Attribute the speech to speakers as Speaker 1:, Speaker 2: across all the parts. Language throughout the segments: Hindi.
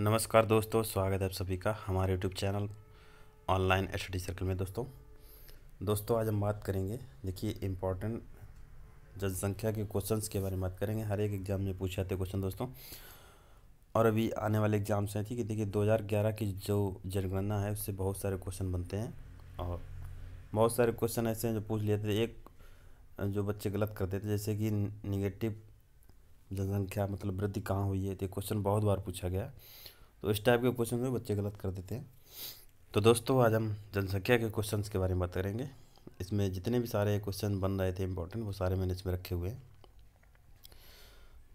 Speaker 1: नमस्कार दोस्तों स्वागत है आप सभी का हमारे YouTube channel online study circle में दोस्तों दोस्तों आज हम बात करेंगे देखिए इम्पॉर्टेंट जनसंख्या के क्वेश्चंस के बारे में बात करेंगे हर एक एग्ज़ाम में पूछे जाते क्वेश्चन दोस्तों और अभी आने वाले एग्ज़ाम से ठीक है देखिए दो की जो जनगणना है उससे बहुत सारे क्वेश्चन बनते हैं और बहुत सारे क्वेश्चन ऐसे हैं जो पूछ लेते थे एक जो बच्चे गलत करते थे जैसे कि निगेटिव जनसंख्या मतलब वृद्धि कहाँ हुई है तो ये क्वेश्चन बहुत बार पूछा गया तो इस टाइप के क्वेश्चन में बच्चे गलत कर देते हैं तो दोस्तों आज हम जनसंख्या के क्वेश्चन के बारे में बात करेंगे इसमें जितने भी सारे क्वेश्चन बन रहे थे इंपॉर्टेंट वो सारे मैंने इसमें रखे हुए हैं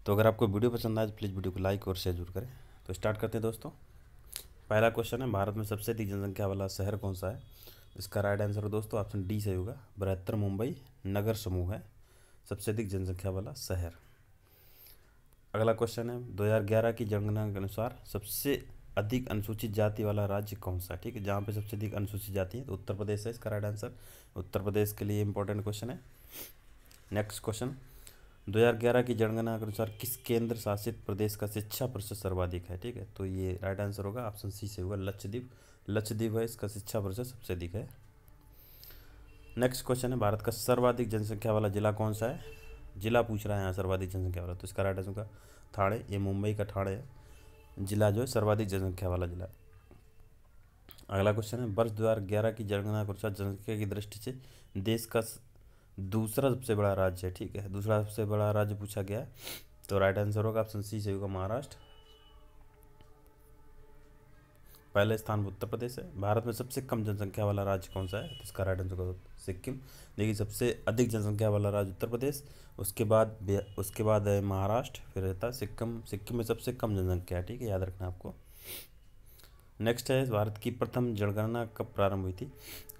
Speaker 1: तो अगर आपको वीडियो पसंद आए तो प्लीज़ वीडियो को लाइक और शेयर जरूर करें तो स्टार्ट करते हैं दोस्तों पहला क्वेश्चन है भारत में सबसे अधिक जनसंख्या वाला शहर कौन सा है इसका राइट आंसर दोस्तों ऑप्शन डी सही होगा बृहत्तर मुंबई नगर समूह है सबसे अधिक जनसंख्या वाला शहर अगला क्वेश्चन है 2011 की जनगणना के अनुसार सबसे अधिक अनुसूचित जाति वाला राज्य कौन सा ठीक है जहाँ पे सबसे अधिक अनुसूचित जाति है तो उत्तर प्रदेश है इसका राइट आंसर उत्तर प्रदेश के लिए इंपॉर्टेंट क्वेश्चन है नेक्स्ट क्वेश्चन 2011 की जनगणना के अनुसार किस केंद्र शासित प्रदेश का शिक्षा परिषद सर्वाधिक है ठीक है तो ये राइट आंसर होगा ऑप्शन सी से होगा लक्षद्वीप लक्षद्वीप है इसका शिक्षा परिषद सबसे अधिक है नेक्स्ट क्वेश्चन है भारत का सर्वाधिक जनसंख्या वाला जिला कौन सा है जिला पूछ रहा है यहाँ सर्वाधिक जनसंख्या वाला तो इसका राइट आंसर होगा थाड़े ये मुंबई का ठाणे है जिला जो है सर्वाधिक जनसंख्या वाला जिला अगला क्वेश्चन है वर्ष दो हज़ार ग्यारह की जनगणना के अनुसार जनसंख्या की दृष्टि से देश का दूसरा सबसे बड़ा राज्य है ठीक है दूसरा सबसे बड़ा राज्य पूछा गया तो राइट आंसर होगा ऑप्शन सी से होगा महाराष्ट्र पहला स्थान उत्तर प्रदेश है भारत में सबसे कम जनसंख्या वाला राज्य कौन सा है तो इसका राइट आंसर होगा सिक्किम देखिए सबसे अधिक जनसंख्या वाला राज्य उत्तर प्रदेश उसके बाद उसके बाद है महाराष्ट्र फिर रहता है सिक्किम सिक्किम में सबसे कम जनसंख्या है ठीक है याद रखना आपको नेक्स्ट है भारत की प्रथम जनगणना कब प्रारंभ हुई थी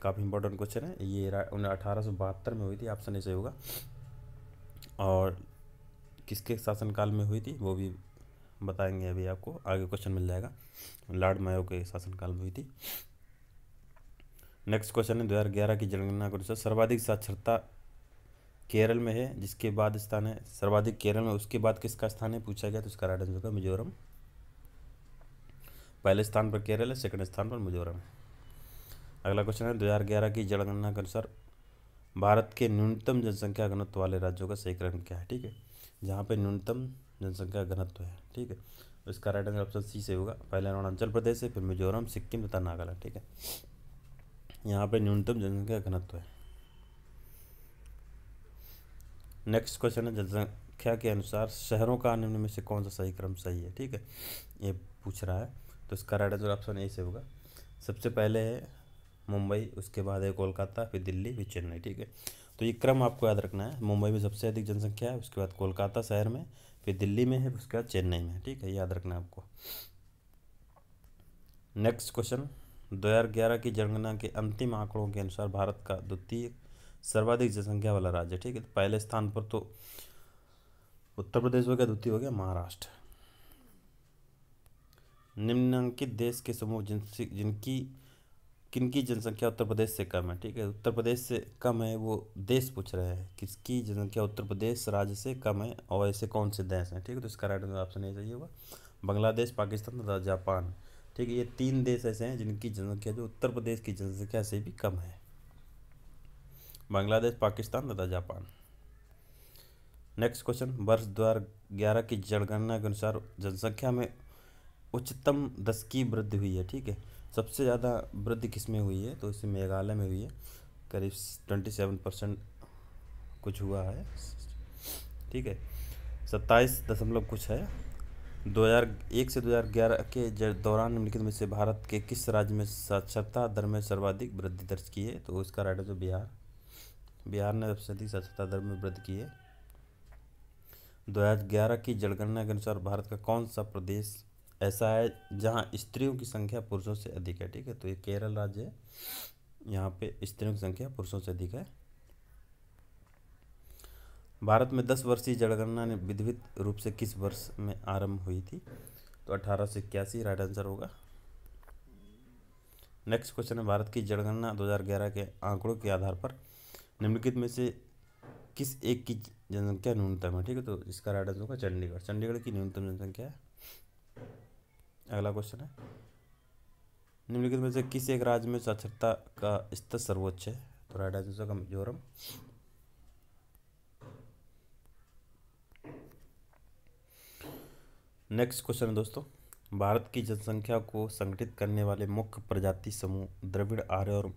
Speaker 1: काफ़ी इंपॉर्टेंट क्वेश्चन है ये अठारह में हुई थी ऑप्शन ऐसे होगा और किसके शासनकाल में हुई थी वो भी बताएंगे अभी आपको आगे क्वेश्चन मिल जाएगा लॉर्ड मायो के शासनकाल में हुई थी नेक्स्ट क्वेश्चन है ग्यारह की जनगणना के अनुसार सर्वाधिक साक्षरता केरल में है जिसके बाद स्थान है सर्वाधिक केरल में उसके बाद किसका स्थान है पूछा गया तो उसका राइट आंसर होगा मिजोरम पहले स्थान पर केरल है सेकंड स्थान पर मिजोरम अगला क्वेश्चन है 2011 की जनगणना के अनुसार भारत के न्यूनतम जनसंख्या घनत्व वाले राज्यों का सही क्रम क्या है ठीक है जहाँ पर न्यूनतम जनसंख्या घनत्व है ठीक है तो इसका राइट आंसर ऑप्शन सी से होगा पहले अरुणाचल प्रदेश है फिर मिजोरम सिक्किम तथा नागालैंड ठीक है यहाँ पर न्यूनतम जनसंख्या घनत्व है नेक्स्ट क्वेश्चन है जनसंख्या के अनुसार शहरों का निम्न में से कौन सा सही क्रम सही है ठीक है ये पूछ रहा है तो इसका राइट आंसर ऑप्शन ए से होगा सबसे पहले है मुंबई उसके बाद है कोलकाता फिर दिल्ली फिर चेन्नई ठीक है तो ये क्रम आपको याद रखना है मुंबई में सबसे अधिक जनसंख्या है उसके बाद कोलकाता शहर में फिर दिल्ली में है उसके बाद चेन्नई में ठीक है याद रखना आपको नेक्स्ट क्वेश्चन 2011 की जनगणना के अंतिम आंकड़ों के अनुसार भारत का द्वितीय सर्वाधिक जनसंख्या वाला राज्य ठीक है तो पहले स्थान पर तो उत्तर प्रदेश हो गया द्वितीय हो गया महाराष्ट्र निम्नांकित देश के समूह जिनकी किनकी जनसंख्या उत्तर प्रदेश से कम है ठीक है उत्तर प्रदेश से कम है वो देश पूछ रहे हैं किसकी जनसंख्या उत्तर प्रदेश राज्य से कम है और ऐसे कौन से देश हैं ठीक है तो इसका राइट आंसर ऑप्शन ए चाहिए होगा बांग्लादेश पाकिस्तान तथा जापान ठीक है ये तीन देश ऐसे हैं जिनकी जनसंख्या जो उत्तर प्रदेश की जनसंख्या से भी कम है बांग्लादेश पाकिस्तान तथा जापान नेक्स्ट क्वेश्चन वर्ष दो हज़ार ग्यारह की जनगणना के अनुसार जनसंख्या में उच्चतम दस की वृद्धि हुई है ठीक है सबसे ज़्यादा वृद्धि किस में हुई है तो इसे मेघालय में हुई है करीब ट्वेंटी सेवन परसेंट कुछ हुआ है ठीक है सत्ताईस दशमलव कुछ है 2001 से 2011 के दौरान निम्नलिखित में से भारत के किस राज्य में साक्षरता दर में सर्वाधिक वृद्धि दर्ज की है तो इसका राइट जो बिहार बिहार ने सबसे अधिक साक्षरता दर में वृद्धि की है 2011 की जनगणना के अनुसार भारत का कौन सा प्रदेश ऐसा है जहाँ स्त्रियों की संख्या पुरुषों से अधिक है ठीक है तो ये केरल राज्य है यहाँ पे स्त्रियों की संख्या पुरुषों से अधिक है भारत में दस वर्षीय जनगणना ने विधिवित रूप से किस वर्ष में आरंभ हुई थी तो अठारह सौ इक्यासी राइट आंसर होगा नेक्स्ट क्वेश्चन है भारत की जनगणना 2011 के आंकड़ों के आधार पर निम्नलिखित में से किस एक की जनसंख्या न्यूनतम है ठीक है तो इसका राइट आंसर होगा चंडीगढ़ चंडीगढ़ की न्यूनतम जनसंख्या है अगला क्वेश्चन है निम्नलिखित में से किस एक राज्य में साक्षरता का स्तर सर्वोच्च है तो राइट आंसर होगा मिजोरम नेक्स्ट क्वेश्चन है दोस्तों भारत की जनसंख्या को संगठित करने वाले मुख्य प्रजाति समूह द्रविड़ आर्य और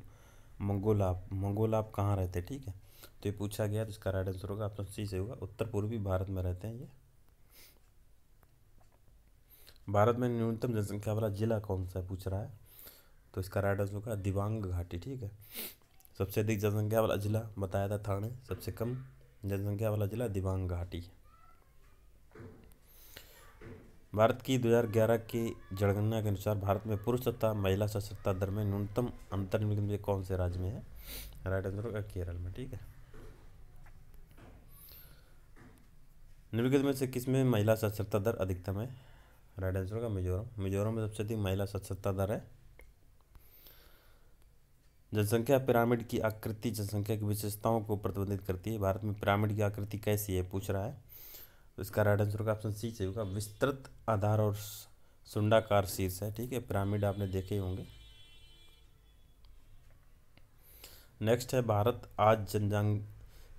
Speaker 1: मंगोलाप मंगोलाप कहाँ रहते हैं ठीक है तो ये पूछा गया तो इसका राइट आंसर होगा ऑप्शन तो सी से होगा उत्तर पूर्वी भारत में रहते हैं ये भारत में न्यूनतम जनसंख्या वाला जिला कौन सा है पूछ रहा है तो इसका राइट आंसर होगा दिबांग घाटी ठीक है सबसे अधिक जनसंख्या वाला जिला बताया था थाने सबसे कम जनसंख्या वाला जिला दिबांग घाटी भारत की 2011 की जनगणना के अनुसार भारत में पुरुष तथा महिला सशक्तता दर में न्यूनतम अंतर निम्न कौन से राज्य में है राइट आंसर होगा केरल में ठीक है निम्नलिखित में से किस में महिला साक्षरता दर अधिकतम है राइट आंसर होगा मिजोरम मिजोरम में सबसे अधिक महिला सत्ताधार है जनसंख्या पिरामिड की आकृति जनसंख्या की विशेषताओं को प्रतिबंधित करती है भारत में पिरामिड की आकृति कैसी है पूछ रहा है तो इसका राइट आंसर होगा ऑप्शन सी चाहिए होगा विस्तृत आधार और सुंडाकार शीर्ष है ठीक है पिरामिड आपने देखे होंगे नेक्स्ट है भारत आज जनजांग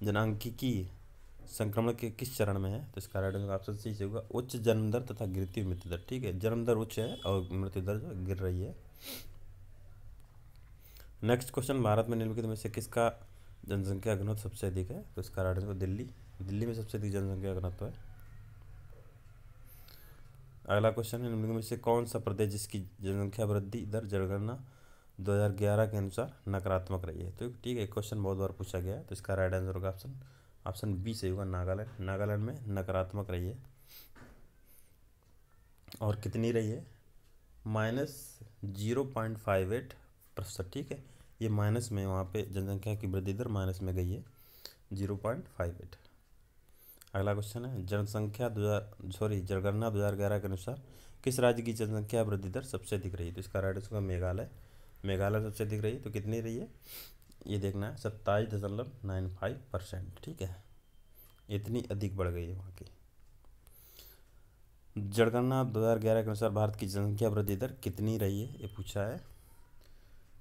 Speaker 1: जनांकिकी संक्रमण के किस चरण में है तो इसका राइट आंसर ऑप्शन सी होगा उच्च जन्म दर तथा गिरती मृत्यु दर ठीक है जन्म दर उच्च है और मृत्यु दर जो गिर रही है नेक्स्ट क्वेश्चन भारत में निम्नलिखित में से किसका जनसंख्या घनत्व सबसे अधिक है तो इसका राइट आंसर दिल्ली दिल्ली में सबसे अधिक जनसंख्या घनत्व है अगला क्वेश्चन है निम्नलिखित में से कौन सा प्रदेश जिसकी जनसंख्या वृद्धि दर जनगणना 2011 के अनुसार नकारात्मक रही है तो ठीक है क्वेश्चन बहुत बार पूछा गया है तो इसका राइट आंसर होगा ऑप्शन ऑप्शन बी सही होगा नागालैंड नागालैंड में नकारात्मक रही है और कितनी रही है minus zero point five eight प्रतिशत ठीक है ये माइनस में वहाँ पे जनसंख्या की वृद्धि दर माइनस में गई है जीरो पॉइंट फाइव एट अगला क्वेश्चन है जनसंख्या दो हज़ार सॉरी जनगणना दो हज़ार ग्यारह के अनुसार किस राज्य की जनसंख्या वृद्धि दर सबसे अधिक रही है तो इसका राइट होगा मेघालय मेघालय सबसे अधिक रही है तो कितनी रही है ये देखना है सत्ताईस दशमलव नाइन फाइव परसेंट ठीक है इतनी अधिक बढ़ गई है वहाँ की जड़गणना दो हज़ार ग्यारह के अनुसार भारत की जनसंख्या वृद्धि दर कितनी रही है ये पूछा है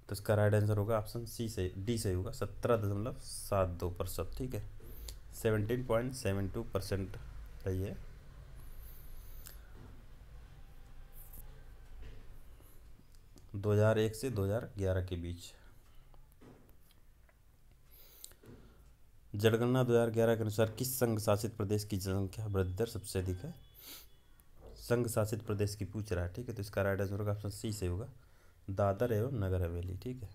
Speaker 1: तो इसका राइट आंसर होगा ऑप्शन सी सही डी सही होगा सत्रह दशमलव सात दो प्रतिशत ठीक है seventeen point seven two percent रही है दो हज़ार एक से दो हज़ार ग्यारह के बीच जनगणना 2011 के अनुसार किस संघ शासित प्रदेश की जनसंख्या वृद्धि दर सबसे अधिक है संघ शासित प्रदेश की पूछ रहा है ठीक है तो इसका राइट आंसर होगा ऑप्शन सी से होगा दादर एवं नगर हवेली ठीक है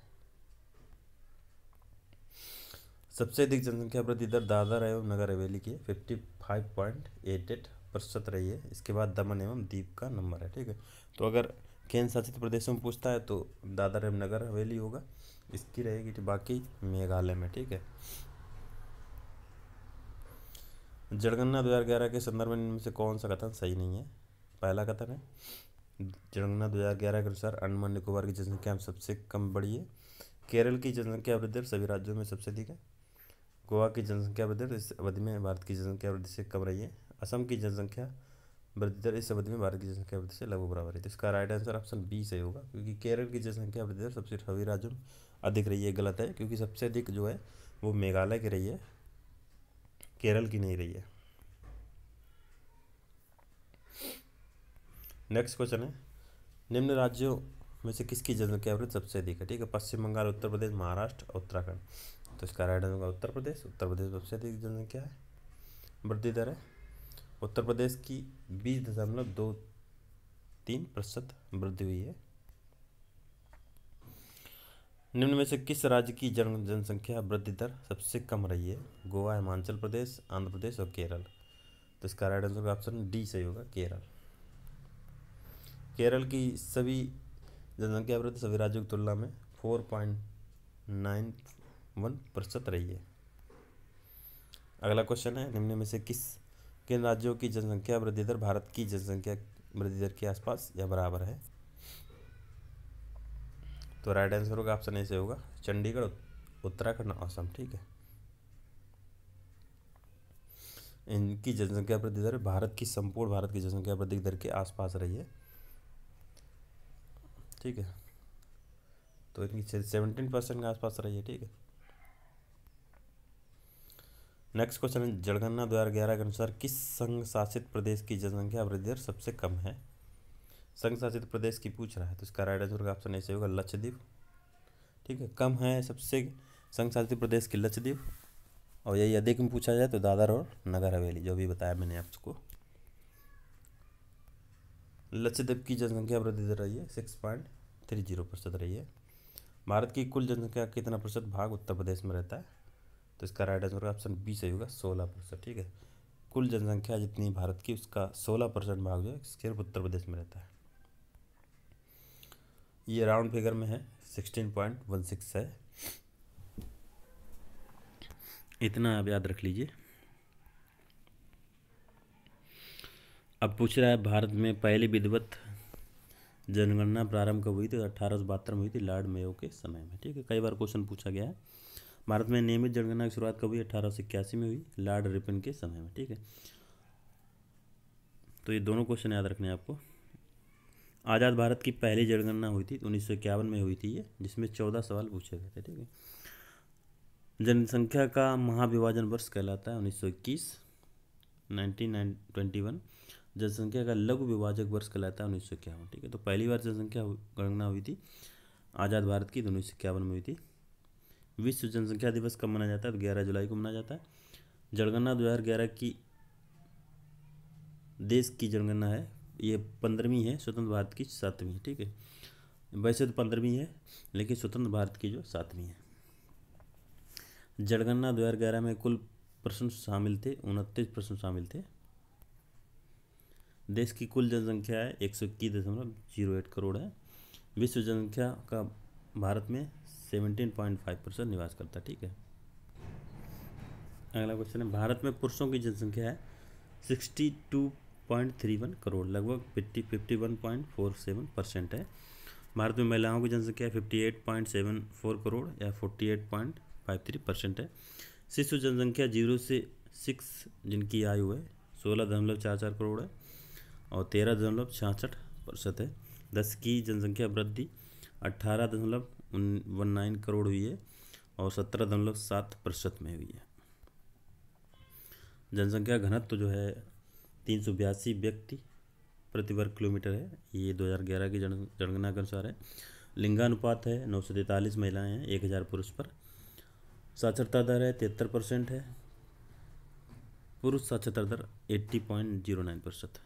Speaker 1: सबसे अधिक जनसंख्या वृद्धि दर दादर एवं नगर हवेली की fifty five point eight eight प्रतिशत रही है इसके बाद दमन एवं दीप का नंबर है ठीक है तो अगर केंद्र शासित प्रदेशों में पूछता है तो दादर एवं नगर हवेली होगा इसकी रहेगी बाकी मेघालय में ठीक है जनगणना 2011 के संदर्भ में इनमें से कौन सा कथन सही नहीं है पहला कथन है जनगणना 2011 के अनुसार अंडमान निकोबार की जनसंख्या सबसे कम बढ़ी है केरल की जनसंख्या वृद्धि सभी राज्यों में सबसे अधिक है गोवा की जनसंख्या वृद्धि इस अवधि में भारत की जनसंख्या वृद्धि से कम रही है असम की जनसंख्या वृद्धि दर इस अवधि में भारत की जनसंख्या वृद्धि से लगभग बराबर है तो इसका राइट आंसर ऑप्शन बी सही होगा क्योंकि केरल की जनसंख्या वृद्धि दर सबसे सभी राज्यों में अधिक रही है गलत है क्योंकि सबसे अधिक जो है वो मेघालय की रही है केरल की नहीं रही है नेक्स्ट क्वेश्चन है निम्न राज्यों में से किसकी जनसंख्या एवरेज सबसे अधिक है ठीक है पश्चिम बंगाल उत्तर प्रदेश महाराष्ट्र उत्तराखंड तो इसका राइट आंसर होगा उत्तर प्रदेश उत्तर प्रदेश में सबसे अधिक जनसंख्या है वृद्धि दर है उत्तर प्रदेश की बीस दशमलव दो तीन प्रतिशत वृद्धि हुई है निम्न में से किस राज्य की जन जनसंख्या वृद्धि दर सबसे कम रही है गोवा हिमाचल प्रदेश आंध्र प्रदेश और केरल तो इसका राइट आंसर ऑप्शन डी सही होगा केरल केरल की सभी जनसंख्या वृद्धि सभी राज्यों की तुलना में फोर पॉइंट नाइन वन प्रतिशत रही है अगला क्वेश्चन है निम्न में से किस किन राज्यों की जनसंख्या वृद्धि दर भारत की जनसंख्या वृद्धि दर के आसपास या बराबर है तो राइट आंसर होगा ऑप्शन ए से होगा चंडीगढ़ उत्तराखंड असम ठीक है इनकी जनसंख्या वृद्धि दर भारत की संपूर्ण भारत की जनसंख्या वृद्धि दर के आसपास रही है ठीक है तो इनकी सेवनटीन परसेंट के आसपास रही है ठीक है नेक्स्ट क्वेश्चन है जनगणना दो हज़ार ग्यारह के अनुसार किस संघ शासित प्रदेश की जनसंख्या वृद्धि दर सबसे कम है संघ शासित प्रदेश की पूछ रहा है तो इसका राइट आंसर ऑप्शन ऐसे होगा लक्षद्वीप ठीक है कम है सबसे संघ शासित प्रदेश की लक्षद्वीप और यही अधिक में पूछा जाए तो दादर और नगर हवेली जो भी बताया मैंने आपको लक्षद्वीप की जनसंख्या वृद्धि दर रही है सिक्स पॉइंट थ्री जीरो प्रतिशत रही है भारत की कुल जनसंख्या कितना प्रतिशत भाग उत्तर प्रदेश में रहता है तो इसका राइट आंसर ऑप्शन बी सही होगा सोलह प्रतिशत ठीक है कुल जनसंख्या जितनी भारत की उसका सोलह परसेंट भाग जो है सिर्फ उत्तर प्रदेश में रहता है ये राउंड फिगर में है सिक्सटीन पॉइंट वन सिक्स है इतना आप याद रख लीजिए अब पूछ रहा है भारत में पहली विधिवत जनगणना प्रारंभ कब हुई थी अठारह सौ बहत्तर में हुई थी लॉर्ड मेयो के समय में ठीक है कई बार क्वेश्चन पूछा गया है भारत में नियमित जनगणना की शुरुआत कब हुई अठारह सौ इक्यासी में हुई लॉर्ड रिपिन के समय में ठीक है तो ये दोनों क्वेश्चन याद रखने हैं आपको आज़ाद भारत की पहली जनगणना हुई थी उन्नीस में हुई थी ये जिसमें चौदह सवाल पूछे गए थे ठीक है जनसंख्या का महाविभाजन वर्ष कहलाता है उन्नीस सौ इक्कीस नाइनटीन ट्वेंटी वन जनसंख्या का लघु विभाजक वर्ष कहलाता है उन्नीस सौ इक्यावन ठीक है तो पहली बार जनसंख्या गणना हुई थी आज़ाद भारत की तो उन्नीस सौ इक्यावन में हुई थी विश्व जनसंख्या दिवस कब मनाया जाता है तो ग्यारह जुलाई को मनाया जाता है जनगणना दो हज़ार ग्यारह की देश की जनगणना है ये पंद्रहवीं है स्वतंत्र भारत की सातवीं है ठीक है वैसे तो पंद्रहवीं है लेकिन स्वतंत्र भारत की जो सातवीं है जनगणना दो हज़ार ग्यारह में कुल प्रश्न शामिल थे उनतीस प्रश्न शामिल थे देश की कुल जनसंख्या है एक सौ इक्कीस दशमलव जीरो एट करोड़ है विश्व जनसंख्या का भारत में सेवनटीन पॉइंट फाइव परसेंट निवास करता है ठीक है अगला क्वेश्चन है भारत में पुरुषों की जनसंख्या है sixty two point three one crore लगभग fifty fifty one point four seven percent है भारत में महिलाओं की जनसंख्या fifty eight point seven four crore या forty eight point five three percent है शिशु जनसंख्या जीरो से सिक्स जिनकी आयु है सोलह दशमलव चार चार करोड़ है और तेरह दशमलव छियासठ प्रतिशत है दस की जनसंख्या वृद्धि अट्ठारह दशमलव वन नाइन करोड़ हुई है और सत्रह दशमलव सात प्रतिशत में हुई है जनसंख्या घनत्व तो जो है तीन सौ बयासी व्यक्ति प्रति वर्ग किलोमीटर है ये 2011 की जनगणना के अनुसार है लिंगानुपात है नौ सौ तैंतालीस महिलाएँ हैं एक हज़ार पुरुष पर साक्षरता दर है तिहत्तर परसेंट है पुरुष साक्षरता दर एट्टी पॉइंट जीरो नाइन प्रतिशत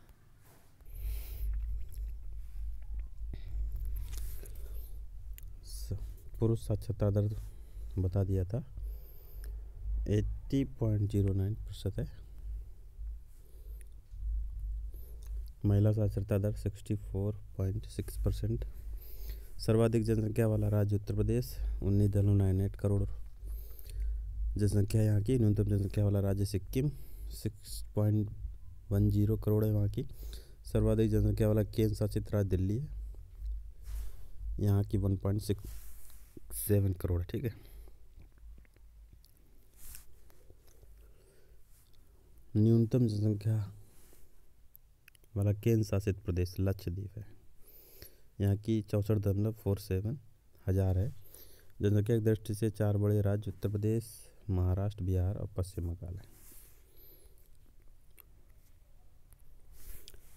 Speaker 1: पुरुष साक्षरता दर बता दिया था एट्टी पॉइंट जीरो नाइन प्रतिशत है महिला साक्षरता दर 64.6 परसेंट सर्वाधिक जनसंख्या वाला राज्य उत्तर प्रदेश उन्नीस दलो एट करोड़ जनसंख्या यहाँ की न्यूनतम जनसंख्या वाला राज्य Sikkim six point one zero crore है वहाँ की सर्वाधिक जनसंख्या वाला केंद्र शासित राज्य दिल्ली है यहाँ की one point six seven crore ठीक है न्यूनतम जनसंख्या हमारा केंद्र शासित प्रदेश लक्षद्वीप है यहाँ की चौंसठ दशमलव फोर सेवन हज़ार है जनसंख्या की दृष्टि से चार बड़े राज्य उत्तर प्रदेश महाराष्ट्र बिहार और पश्चिम बंगाल है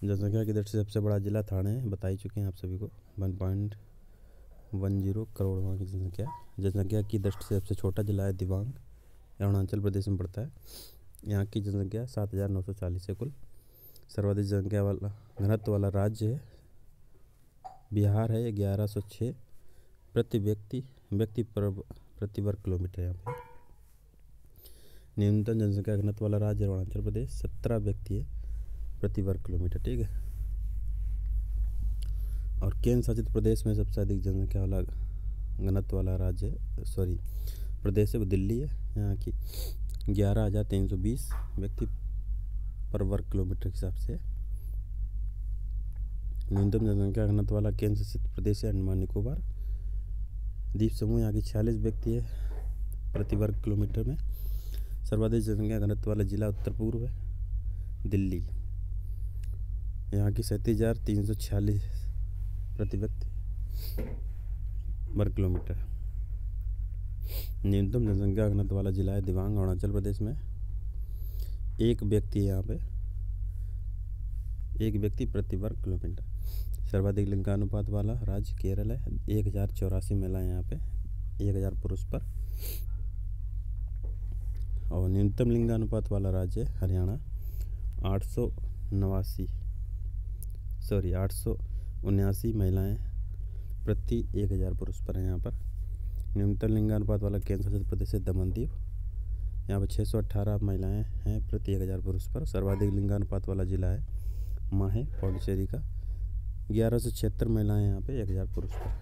Speaker 1: जनसंख्या की दृष्टि से सबसे बड़ा जिला थाने बता ही चुके हैं आप सभी को one point one zero crore वहाँ की जनसंख्या जनसंख्या की दृष्टि से सबसे छोटा जिला है दिवांग अरुणाचल प्रदेश में पड़ता है यहाँ की जनसंख्या सात हज़ार नौ सौ चालीस है कुल सर्वाधिक जनसंख्या वाला घनत्व वाला राज्य है बिहार है ग्यारह सौ छः प्रति व्यक्ति व्यक्ति पर प्रति वर्ग किलोमीटर यहाँ पर न्यूनतम जनसंख्या घनत्व वाला राज्य अरुणाचल प्रदेश सत्रह व्यक्ति है प्रति वर्ग किलोमीटर ठीक है और केंद्र शासित प्रदेश में सबसे अधिक जनसंख्या वाला घनत्व वाला राज्य है सॉरी प्रदेश है वो दिल्ली है यहाँ की ग्यारह हज़ार तीन सौ बीस व्यक्ति पर वर्ग किलोमीटर के हिसाब से न्यूनतम जनसंख्या घनत्व वाला केंद्र शासित प्रदेश है अंडमान निकोबार द्वीप समूह यहाँ की छियालीस व्यक्ति है प्रति वर्ग किलोमीटर में सर्वाधिक जनसंख्या घनत्व वाला जिला उत्तर पूर्व है दिल्ली यहाँ की सैंतीस हज़ार तीन सौ छियालीस प्रति व्यक्ति वर्ग किलोमीटर न्यूनतम जनसंख्या घनत्व वाला जिला है दिवांग अरुणाचल प्रदेश में एक व्यक्ति है यहाँ पे एक व्यक्ति प्रति वर्ग किलोमीटर सर्वाधिक लिंगानुपात वाला राज्य केरल है एक हज़ार चौरासी महिलाएँ यहाँ पे एक हज़ार पुरुष पर और न्यूनतम लिंगानुपात वाला राज्य है हरियाणा आठ सौ नवासी सॉरी आठ सौ उन्यासी महिलाएँ प्रति एक हज़ार पुरुष पर हैं यहाँ पर न्यूनतम लिंगानुपात वाला केंद्र शासित प्रदेश है दमनदीप यहाँ पर छः सौ अट्ठारह महिलाएँ हैं प्रति एक हज़ार पुरुष पर सर्वाधिक लिंगानुपात वाला जिला है माहे पौडुचेरी का ग्यारह सौ छिहत्तर महिलाएँ यहाँ पे एक हज़ार पुरुष पर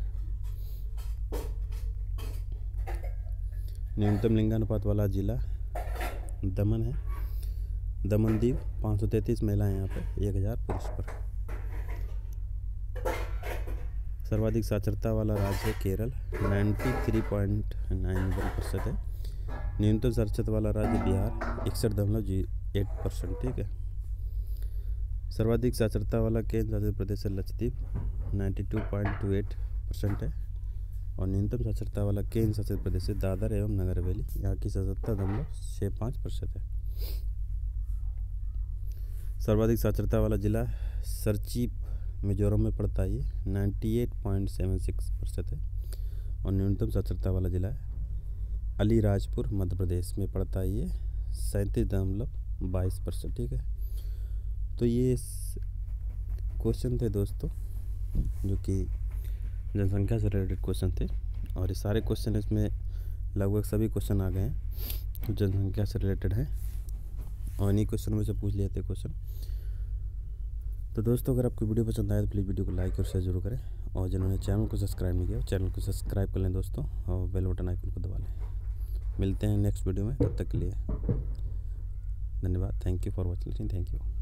Speaker 1: न्यूनतम लिंगानुपात वाला जिला दमन है दमन दीप पाँच सौ तैंतीस महिलाएँ यहाँ पर एक हज़ार पुरुष पर सर्वाधिक साक्षरता वाला राज्य है Kerala ninety three point nine one percent है न्यूनतम साक्षरता वाला राज्य बिहार इकसठ दशमलव जी एट परसेंट ठीक है सर्वाधिक साक्षरता वाला केंद्र शासित प्रदेश है Lakshadweep ninety two point two eight percent है और न्यूनतम साक्षरता वाला केंद्र शासित प्रदेश है दादर एवं नगर हवेली यहाँ की साक्षरता दशमलव छः पाँच प्रतिशत है सर्वाधिक साक्षरता वाला जिला सरचीप मिजोरम में पड़ता है ये ninety eight point seven six प्रतिशत है और न्यूनतम साक्षरता वाला जिला है अलीराजपुर मध्य प्रदेश में पड़ता है ये सैंतीस दशमलव बाईस परसेंट ठीक है तो ये क्वेश्चन थे दोस्तों जो कि जनसंख्या से रिलेटेड क्वेश्चन थे और ये सारे क्वेश्चन इसमें लगभग सभी क्वेश्चन आ गए हैं जो जनसंख्या से रिलेटेड हैं और इन्हीं क्वेश्चन में से पूछ लिए थे क्वेश्चन तो दोस्तों अगर आपको वीडियो पसंद आए तो प्लीज़ वीडियो को लाइक और शेयर जरूर करें और जिन्होंने चैनल को सब्सक्राइब नहीं किया चैनल को सब्सक्राइब कर लें दोस्तों और बेल बटन आइकन को दबा लें मिलते हैं नेक्स्ट वीडियो में तब तक के लिए धन्यवाद thank you for watching thank you